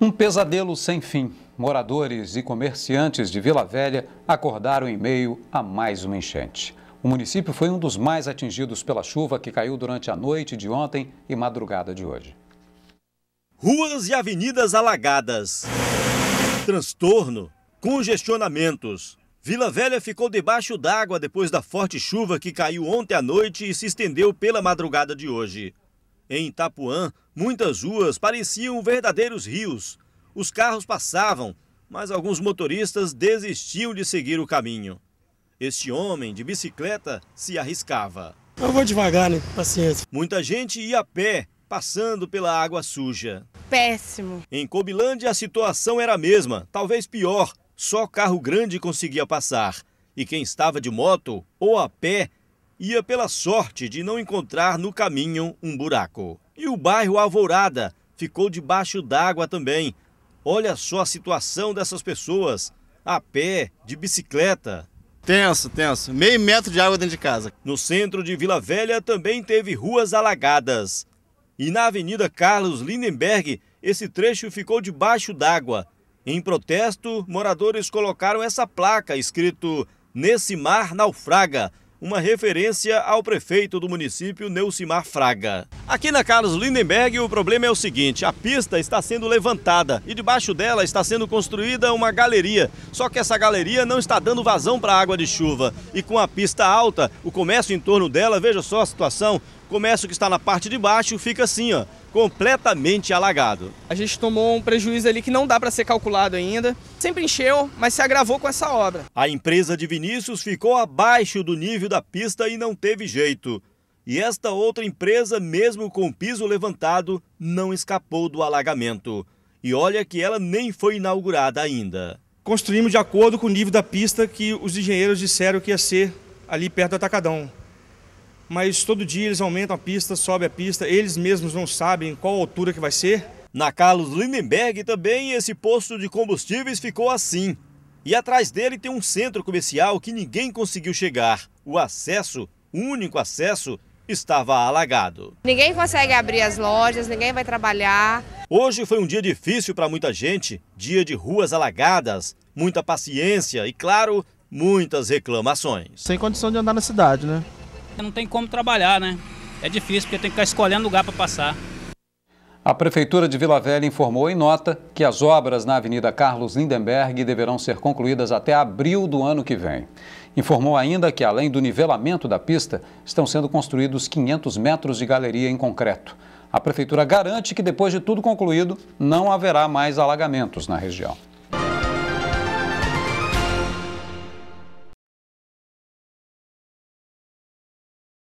Um pesadelo sem fim. Moradores e comerciantes de Vila Velha acordaram em meio a mais uma enchente. O município foi um dos mais atingidos pela chuva que caiu durante a noite de ontem e madrugada de hoje. Ruas e avenidas alagadas. Transtorno, congestionamentos. Vila Velha ficou debaixo d'água depois da forte chuva que caiu ontem à noite e se estendeu pela madrugada de hoje. Em Itapuã, muitas ruas pareciam verdadeiros rios. Os carros passavam, mas alguns motoristas desistiam de seguir o caminho. Este homem de bicicleta se arriscava. Eu vou devagar, né? Paciência. Muita gente ia a pé, passando pela água suja. Péssimo. Em Cobilândia a situação era a mesma, talvez pior. Só carro grande conseguia passar. E quem estava de moto ou a pé ia pela sorte de não encontrar no caminho um buraco. E o bairro Alvorada ficou debaixo d'água também. Olha só a situação dessas pessoas, a pé, de bicicleta. Tenso, tenso. Meio metro de água dentro de casa. No centro de Vila Velha também teve ruas alagadas. E na Avenida Carlos Lindenberg, esse trecho ficou debaixo d'água. Em protesto, moradores colocaram essa placa escrito Nesse mar naufraga uma referência ao prefeito do município, Neucimar Fraga. Aqui na Carlos Lindenberg, o problema é o seguinte: a pista está sendo levantada e debaixo dela está sendo construída uma galeria. Só que essa galeria não está dando vazão para a água de chuva. E com a pista alta, o comércio em torno dela, veja só a situação, comércio que está na parte de baixo fica assim, ó, completamente alagado. A gente tomou um prejuízo ali que não dá para ser calculado ainda. Sempre encheu, mas se agravou com essa obra. A empresa de Vinícius ficou abaixo do nível da pista e não teve jeito. E esta outra empresa, mesmo com o piso levantado, não escapou do alagamento. E olha que ela nem foi inaugurada ainda. Construímos de acordo com o nível da pista que os engenheiros disseram que ia ser ali perto do Atacadão mas todo dia eles aumentam a pista, sobe a pista, eles mesmos não sabem qual altura que vai ser. Na Carlos Lindenberg também esse posto de combustíveis ficou assim. E atrás dele tem um centro comercial que ninguém conseguiu chegar. O acesso, o único acesso, estava alagado. Ninguém consegue abrir as lojas, ninguém vai trabalhar. Hoje foi um dia difícil para muita gente, dia de ruas alagadas, muita paciência e, claro, muitas reclamações. Sem condição de andar na cidade, né? Não tem como trabalhar, né? É difícil, porque tem que ficar escolhendo lugar para passar. A Prefeitura de Vila Velha informou em nota que as obras na Avenida Carlos Lindenberg deverão ser concluídas até abril do ano que vem. Informou ainda que, além do nivelamento da pista, estão sendo construídos 500 metros de galeria em concreto. A Prefeitura garante que, depois de tudo concluído, não haverá mais alagamentos na região.